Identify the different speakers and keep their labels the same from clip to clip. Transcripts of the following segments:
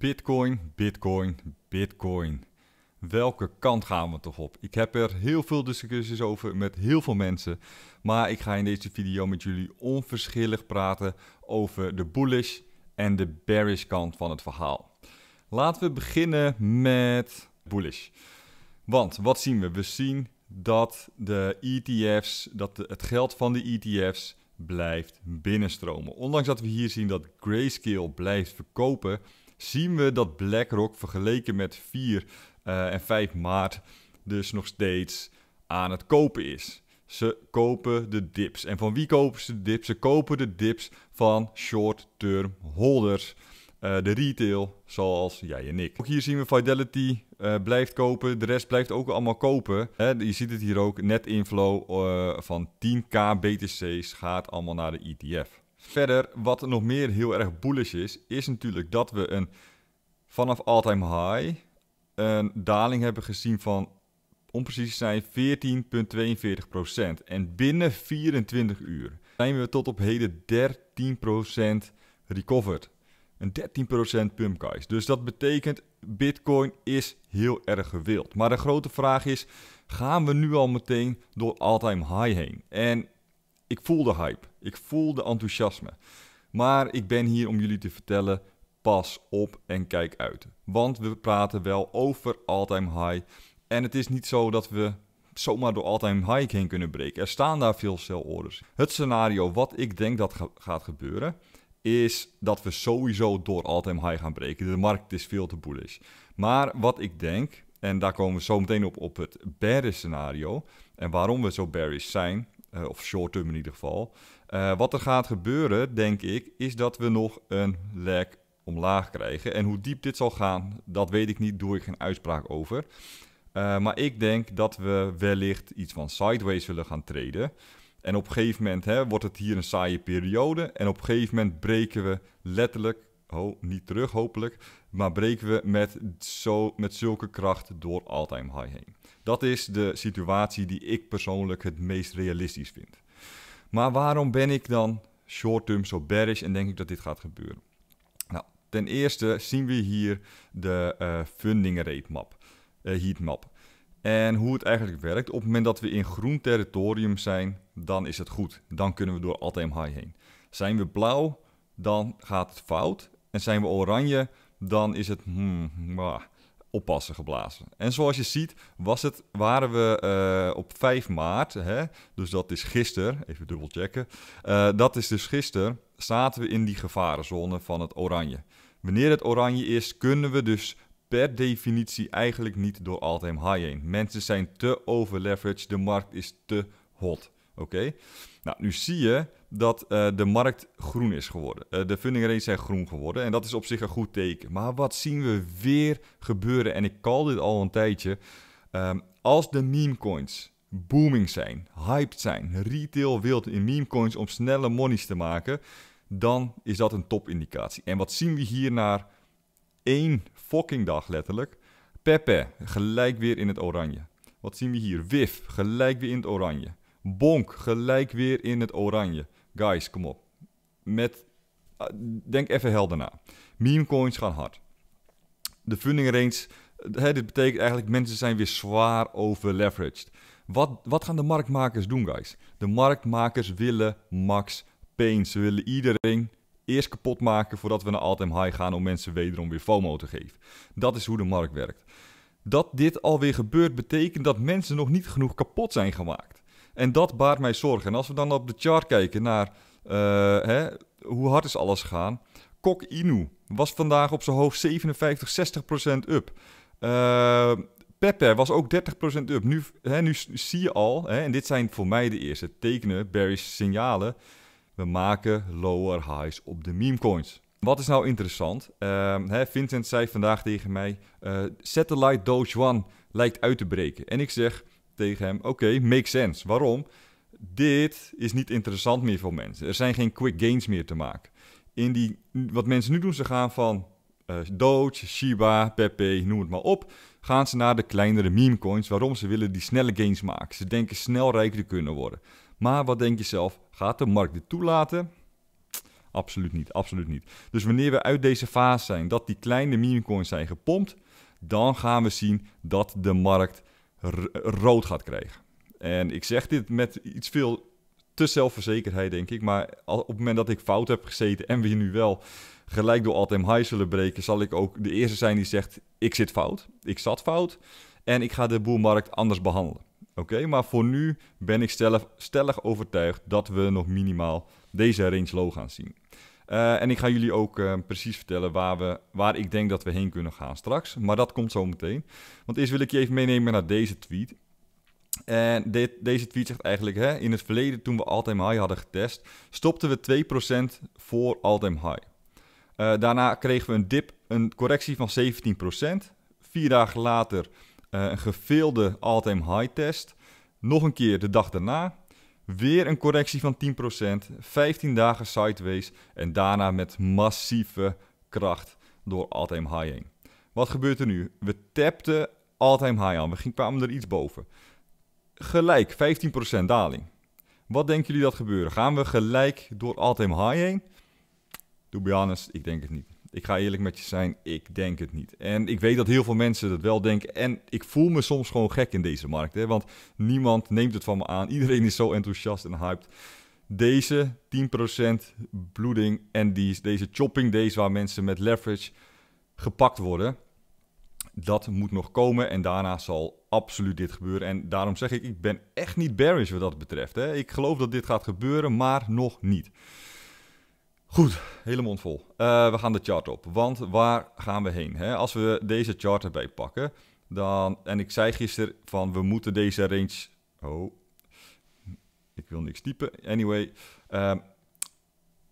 Speaker 1: Bitcoin, Bitcoin, Bitcoin. Welke kant gaan we toch op? Ik heb er heel veel discussies over met heel veel mensen. Maar ik ga in deze video met jullie onverschillig praten over de bullish en de bearish kant van het verhaal. Laten we beginnen met bullish. Want wat zien we? We zien dat de ETF's, dat het geld van de ETF's blijft binnenstromen. Ondanks dat we hier zien dat Grayscale blijft verkopen, zien we dat BlackRock vergeleken met 4 eh, en 5 maart dus nog steeds aan het kopen is. Ze kopen de dips. En van wie kopen ze de dips? Ze kopen de dips van short-term holders. Eh, de retail, zoals jij en ik. Ook hier zien we Fidelity eh, blijft kopen. De rest blijft ook allemaal kopen. je ziet het hier ook. Net inflow van 10k BTC's gaat allemaal naar de ETF. Verder, wat nog meer heel erg bullish is, is natuurlijk dat we een vanaf all-time high een daling hebben gezien van, om precies te zijn, 14,42%. En binnen 24 uur zijn we tot op heden 13% recovered. Een 13% guys. Dus dat betekent, bitcoin is heel erg gewild. Maar de grote vraag is, gaan we nu al meteen door all-time high heen? En ik voel de hype. Ik voel de enthousiasme. Maar ik ben hier om jullie te vertellen: pas op en kijk uit. Want we praten wel over all-time high. En het is niet zo dat we zomaar door all-time high heen kunnen breken. Er staan daar veel sell orders. Het scenario wat ik denk dat gaat gebeuren is dat we sowieso door all-time high gaan breken. De markt is veel te bullish. Maar wat ik denk, en daar komen we zo meteen op op het bearish scenario en waarom we zo bearish zijn eh, of short term in ieder geval. Eh, wat er gaat gebeuren, denk ik, is dat we nog een lag omlaag krijgen. En hoe diep dit zal gaan, dat weet ik niet, doe ik geen uitspraak over. Eh, maar ik denk dat we wellicht iets van sideways zullen gaan treden. En op een gegeven moment hè, wordt het hier een saaie periode. En op een gegeven moment breken we letterlijk, oh, niet terug hopelijk, maar breken we met, zo, met zulke kracht door all-time high heen. Dat is de situatie die ik persoonlijk het meest realistisch vind. Maar waarom ben ik dan short-term zo bearish en denk ik dat dit gaat gebeuren? Nou, ten eerste zien we hier de uh, eh, funding rate map, uh, eh, heat map. En hoe het eigenlijk werkt, op het moment dat we in groen territorium zijn, dan is het goed. Dan kunnen we door all-time high heen. Zijn we blauw, dan gaat het fout. En zijn we oranje, dan is het hmm, oppassen geblazen. En zoals je ziet, was het, waren we eh, op 5 maart, hè, dus dat is gisteren, even dubbelchecken. checken. Eh, dat is dus gisteren, zaten we in die gevarenzone van het oranje. Wanneer het oranje is, kunnen we dus per definitie eigenlijk niet door all high heen. Mensen zijn te overleveraged, de markt is te hot. Oké? Nou, nu zie je dat eh, de markt groen is geworden. Eh, de funding rates zijn groen geworden en dat is op zich een goed teken. Maar wat zien we weer gebeuren? En ik call dit al een tijdje. Ehm, als de meme coins booming zijn, hyped zijn, retail wilt in meme coins om snelle monies te maken, dan is dat een topindicatie. En wat zien we hier naar één fucking dag letterlijk? Pepe, gelijk weer in het oranje. Wat zien we hier? Wif, gelijk weer in het oranje. Bonk, gelijk weer in het oranje. Guys, kom op. Met, ah, denk even helder na. Meme coins gaan hard. De funding range, hè, dit betekent eigenlijk mensen zijn weer zwaar overleveraged. Wat, wat gaan de marktmakers doen, guys? De marktmakers willen max pain. Ze willen iedereen eerst kapot maken voordat we naar all-time high gaan om mensen wederom weer FOMO te geven. Dat is hoe de markt werkt. Dat dit alweer gebeurt betekent dat mensen nog niet genoeg kapot zijn gemaakt. En dat baart mij zorgen. En als we dan op de chart kijken naar eh, hè, hoe hard is alles gegaan. Kok Inu was vandaag op zijn hoog 57, 60% up. Uh, Pepe was ook 30% up. Nu, hè, nu zie je al, hè, en dit zijn voor mij de eerste tekenen, Barry's signalen. We maken lower highs op de meme coins. Wat is nou interessant? Ehm, hè, Vincent zei vandaag tegen mij: eh, Satellite Doge One lijkt uit te breken. En ik zeg: tegen hem: Oké, okay, makes sense. Waarom? Dit is niet interessant meer voor mensen. Er zijn geen quick gains meer te maken. In die, wat mensen nu doen, ze gaan van uh, Doge, Shiba, Pepe, noem het maar op. Gaan ze naar de kleinere meme coins. Waarom? Ze willen die snelle gains maken. Ze denken snel rijk te kunnen worden. Maar wat denk je zelf? Gaat de markt dit toelaten? Absoluut niet, absoluut niet. Dus wanneer we uit deze fase zijn, dat die kleine meme coins zijn gepompt, dan gaan we zien dat de markt rood gaat krijgen. En ik zeg dit met iets veel te zelfverzekerheid, denk ik. Maar op het moment dat ik fout heb gezeten en we hier nu wel gelijk door Altem high zullen breken, zal ik ook de eerste zijn die zegt: Ik zit fout, ik zat fout en ik ga de boelmarkt anders behandelen. Oké, maar voor nu ben ik stellig overtuigd dat we nog minimaal deze range low gaan zien. Eh, en ik ga jullie ook eh, precies vertellen waar, we, waar ik denk dat we heen kunnen gaan straks. Maar dat komt zo meteen. Want eerst wil ik je even meenemen naar deze tweet. En dit, deze tweet zegt eigenlijk: hè, In het verleden, toen we all-time high hadden getest, stopten we 2% voor all-time high. Eh, daarna kregen we een dip, een correctie van 17%. Vier dagen later een gefilde all-time high test. Nog een keer de dag daarna Weer een correctie van 10%, 15 dagen sideways en daarna met massieve kracht door all-time high heen. Wat gebeurt er nu? We tapten all-time high aan, we kwamen er iets boven. Gelijk 15% daling. Wat denken jullie dat gebeuren? Gaan we gelijk door all-time high heen? To be honest, ik denk het niet. Ik ga eerlijk met je zijn, ik denk het niet. En ik weet dat heel veel mensen dat wel denken. En ik voel me soms gewoon gek in deze markt. Hè? Want niemand neemt het van me aan. Iedereen is zo enthousiast en hyped. Deze 10% bloeding en die, deze chopping days waar mensen met leverage gepakt worden. Dat moet nog komen en daarna zal absoluut dit gebeuren. En daarom zeg ik, ik ben echt niet bearish wat dat betreft. Hè? Ik geloof dat dit gaat gebeuren, maar nog niet. Goed, hele mond vol. Eh, we gaan de chart op. Want waar gaan we heen? Hè? Als we deze chart erbij pakken, dan. En ik zei gisteren van we moeten deze range. Oh, ik wil niks typen. Anyway. Ehm,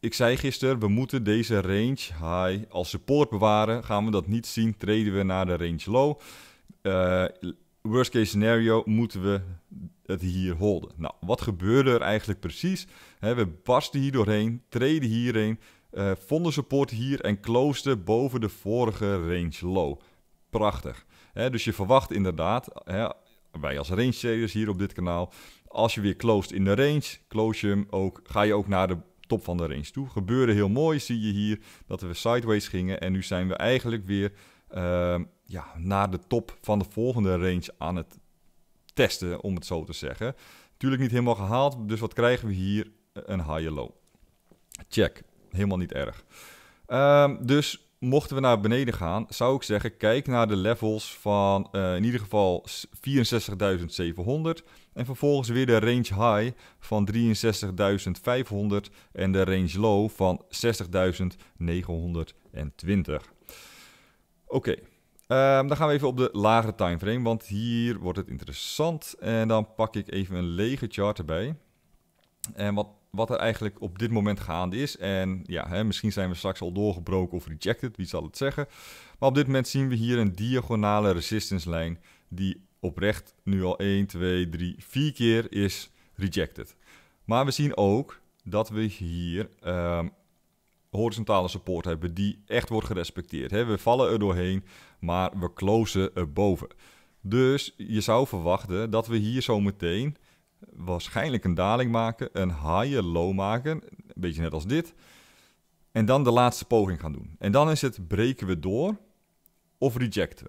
Speaker 1: ik zei gisteren, we moeten deze range high als support bewaren. Gaan we dat niet zien, treden we naar de range low. Eh, worst case scenario moeten we het hier holden. Nou, wat gebeurde er eigenlijk precies? we barsten hier doorheen, treden hierheen, eh, vonden support hier en closeden boven de vorige range low. Prachtig. dus je verwacht inderdaad, wij als range traders hier op dit kanaal, als je weer closed in de range, close je hem ook, ga je ook naar de top van de range toe. Gebeurde heel mooi, zie je hier dat we sideways gingen en nu zijn we eigenlijk weer... Eh, ja, naar de top van de volgende range aan het testen, om het zo te zeggen. Natuurlijk niet helemaal gehaald, dus wat krijgen we hier? Een high low. Check, helemaal niet erg. Ehm, dus mochten we naar beneden gaan, zou ik zeggen: kijk naar de levels van eh, in ieder geval 64.700. En vervolgens weer de range high van 63.500 en de range low van 60.920. Oké, Ehm, dan gaan we even op de lagere timeframe, want hier wordt het interessant. En dan pak ik even een lege chart erbij. En wat, wat er eigenlijk op dit moment gaande is. En ja, hè, misschien zijn we straks al doorgebroken of rejected, wie zal het zeggen. Maar op dit moment zien we hier een diagonale resistance lijn die oprecht nu al 1, 2, 3, 4 keer is rejected. Maar we zien ook dat we hier ehm, horizontale support hebben die echt wordt gerespecteerd. Hè? We vallen er doorheen, maar we closen erboven. Dus je zou verwachten dat we hier zo meteen waarschijnlijk een daling maken, een higher low maken, een beetje net als dit. En dan de laatste poging gaan doen. En dan is het breken we door of rejecten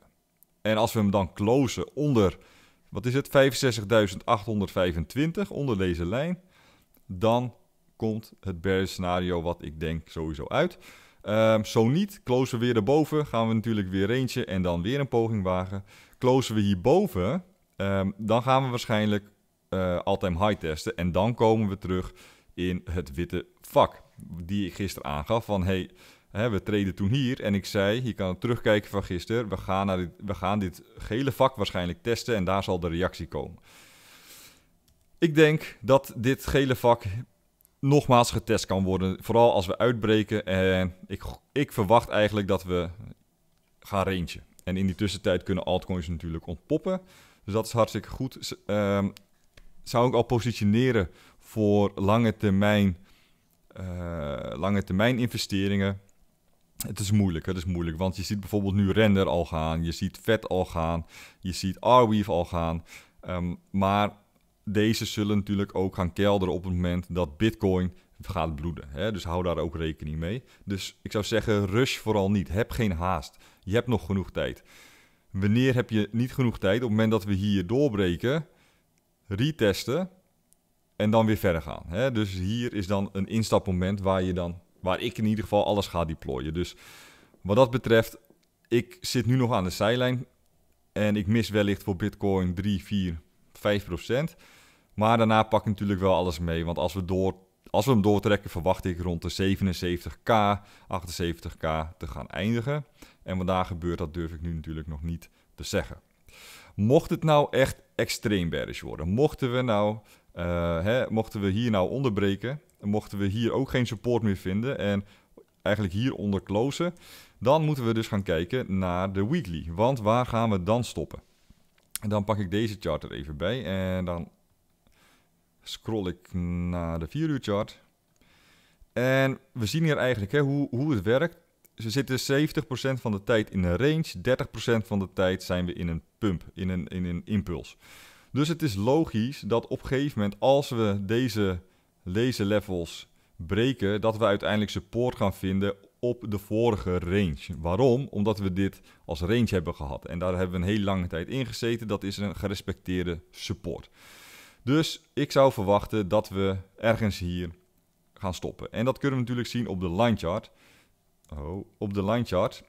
Speaker 1: En als we hem dan closen onder, wat is het, 65.825, onder deze lijn, dan komt het bearish scenario wat ik denk sowieso uit. Ehm, zo niet, closen we weer erboven, gaan we natuurlijk weer eentje en dan weer een poging wagen. Closen we hierboven, um, dan gaan we waarschijnlijk uh, eh, high testen. En dan komen we terug in het witte vak, die ik gisteren aangaf van... Hey, hè, we treden toen hier en ik zei, je kan het terugkijken van gisteren, we gaan, naar dit, we gaan dit gele vak waarschijnlijk testen en daar zal de reactie komen. Ik denk dat dit gele vak nogmaals getest kan worden. Vooral als we uitbreken. En eh, ik, ik verwacht eigenlijk dat we gaan rentje. En in die tussentijd kunnen altcoins natuurlijk ontpoppen. Dus dat is hartstikke goed. Ehm, zou ik al positioneren voor lange termijn, eh, lange termijn investeringen. Het is moeilijk, het is moeilijk. Want je ziet bijvoorbeeld nu Render al gaan. Je ziet Vet al gaan. Je ziet Arweave al gaan. Ehm, maar deze zullen natuurlijk ook gaan kelderen op het moment dat Bitcoin gaat bloeden. Hè? Dus hou daar ook rekening mee. Dus ik zou zeggen, rush vooral niet. Heb geen haast. Je hebt nog genoeg tijd. Wanneer heb je niet genoeg tijd? Op het moment dat we hier doorbreken, retesten en dan weer verder gaan. Hè? Dus hier is dan een instapmoment waar, je dan, waar ik in ieder geval alles ga deployen. Dus wat dat betreft, ik zit nu nog aan de zijlijn en ik mis wellicht voor Bitcoin 3, 4, 5 procent. Maar daarna pak ik natuurlijk wel alles mee. Want als we, door, als we hem doortrekken, verwacht ik rond de 77k, 78k te gaan eindigen. En wat daar gebeurt, dat durf ik nu natuurlijk nog niet te zeggen. Mocht het nou echt extreem bearish worden, mochten we, nou, eh, hè, mochten we hier nou onderbreken, mochten we hier ook geen support meer vinden en eigenlijk hieronder closen, dan moeten we dus gaan kijken naar de weekly. Want waar gaan we dan stoppen? En dan pak ik deze chart er even bij en dan scroll ik naar de 4 uur chart. En we zien hier eigenlijk hè, hoe, hoe het werkt. Ze zitten 70% van de tijd in een range, 30% van de tijd zijn we in een pump, in een, in een impuls. Dus het is logisch dat op een gegeven moment, als we deze, deze levels breken, dat we uiteindelijk support gaan vinden op de vorige range. Waarom? Omdat we dit als range hebben gehad. En daar hebben we een hele lange tijd in gezeten. Dat is een gerespecteerde support. Dus ik zou verwachten dat we ergens hier gaan stoppen. En dat kunnen we natuurlijk zien op de line chart. Oh, op de line chart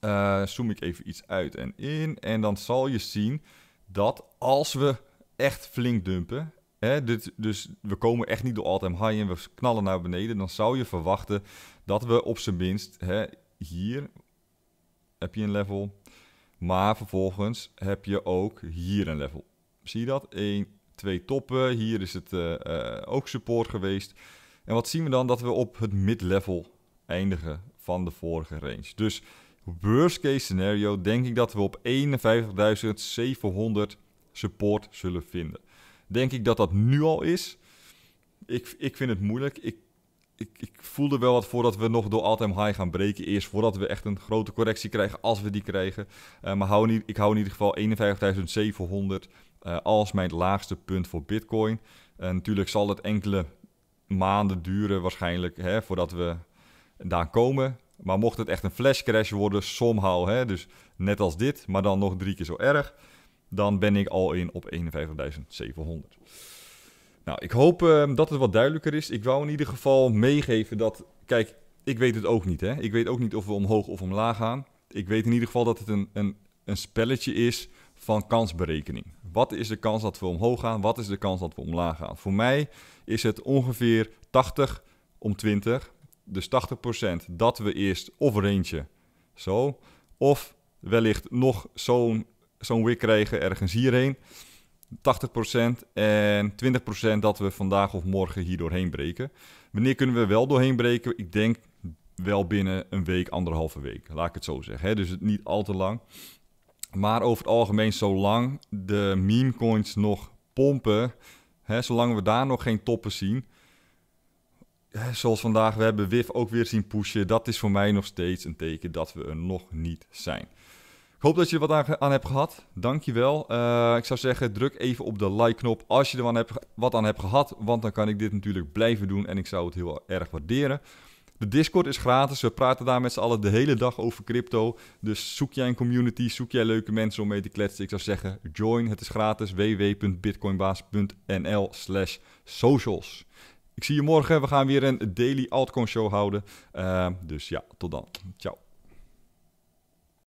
Speaker 1: eh, zoom ik even iets uit en in. En dan zal je zien dat als we echt flink dumpen. Hè, dus we komen echt niet door all-time high en we knallen naar beneden. Dan zou je verwachten dat we op zijn minst hè, hier heb je een level. Maar vervolgens heb je ook hier een level. Zie je dat? 1, twee toppen. Hier is het eh, eh, ook support geweest. En wat zien we dan? Dat we op het mid-level eindigen van de vorige range. Dus worst case scenario denk ik dat we op 51.700 support zullen vinden. Denk ik dat dat nu al is? Ik, ik vind het moeilijk. Ik, ik, ik wel wat voordat we nog door all-time high gaan breken. Eerst voordat we echt een grote correctie krijgen, als we die krijgen. Eh, maar hou in, ik hou in ieder geval 51.700 eh, als mijn laagste punt voor Bitcoin. En natuurlijk zal het enkele maanden duren waarschijnlijk hè, voordat we daar komen. Maar mocht het echt een flashcrash worden, somehow, hè, dus net als dit, maar dan nog drie keer zo erg, dan ben ik al in op 51.700. Nou, ik hoop eh, dat het wat duidelijker is. Ik wou in ieder geval meegeven dat, kijk, ik weet het ook niet. Hè? Ik weet ook niet of we omhoog of omlaag gaan. Ik weet in ieder geval dat het een, een, een spelletje is van kansberekening. Wat is de kans dat we omhoog gaan? Wat is de kans dat we omlaag gaan? Voor mij is het ongeveer 80 om 20. Dus 80% dat we eerst of eentje zo, of wellicht nog zo'n zo'n wick krijgen ergens hierheen. 80% en 20% dat we vandaag of morgen hier doorheen breken. Wanneer kunnen we wel doorheen breken? Ik denk wel binnen een week, anderhalve week. Laat ik het zo zeggen. Hè? Dus niet al te lang. Maar over het algemeen, zolang de meme coins nog pompen, hè, zolang we daar nog geen toppen zien. Hè, zoals vandaag, we hebben WIF ook weer zien pushen. Dat is voor mij nog steeds een teken dat we er nog niet zijn. Ik hoop dat je er wat aan, aan hebt gehad. Dankjewel. Uh, eh, ik zou zeggen, druk even op de like-knop als je er wat aan, hebt, wat aan hebt gehad. Want dan kan ik dit natuurlijk blijven doen en ik zou het heel erg waarderen. De Discord is gratis. We praten daar met z'n allen de hele dag over crypto. Dus zoek jij een community, zoek jij leuke mensen om mee te kletsen. Ik zou zeggen, join. Het is gratis. www.bitcoinbaas.nl slash socials. Ik zie je morgen. We gaan weer een daily altcoin show houden. Eh, dus ja, tot dan. Ciao.